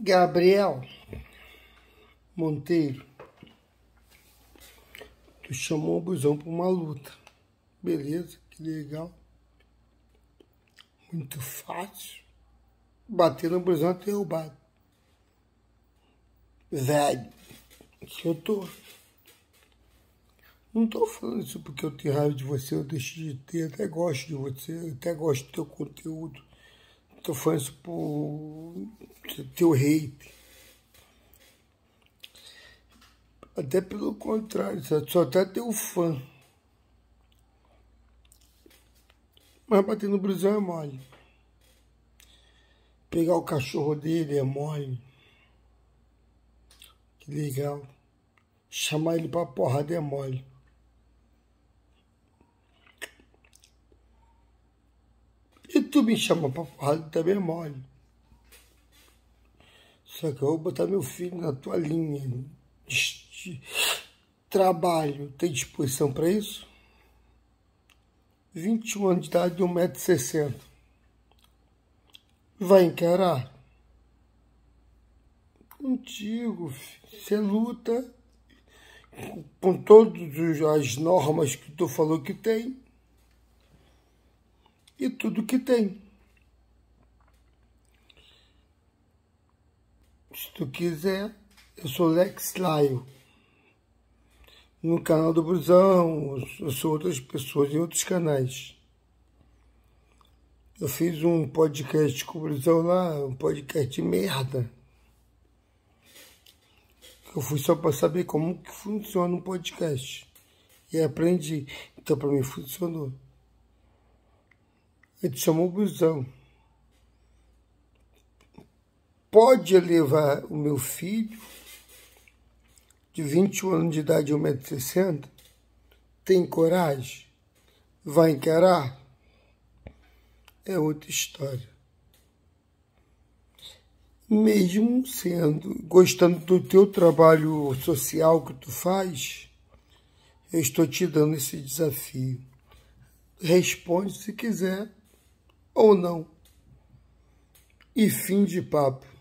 Gabriel Monteiro, tu chamou o busão para uma luta. Beleza, que legal. Muito fácil. Bater no busão até roubado. Velho, que eu tô. Não tô falando isso porque eu tenho raiva de você, eu deixo de ter, até gosto de você, até gosto do teu conteúdo. Tô falando isso pro teu hate. Até pelo contrário, só até teu fã. Mas bater no brisão é mole. Pegar o cachorro dele é mole. Que legal. Chamar ele pra porrada é mole. tu me chama pra porrada, também é mole. Só que eu vou botar meu filho na tua linha. De trabalho, tem disposição para isso? 21 anos de idade, 1,60m. Vai encarar? Contigo, filho. você luta com todas as normas que tu falou que tem e tudo que tem. Se tu quiser, eu sou Lex Laio. No canal do Brusão, eu sou outras pessoas em outros canais. Eu fiz um podcast com o Brusão lá, um podcast de merda. Eu fui só para saber como que funciona um podcast. E aprendi. Então para mim funcionou. Ele chama o busão. Pode levar o meu filho, de 21 anos de idade, 1,60m? Tem coragem? Vai encarar? É outra história. Mesmo sendo, gostando do teu trabalho social que tu faz, eu estou te dando esse desafio. Responde se quiser ou não. E fim de papo.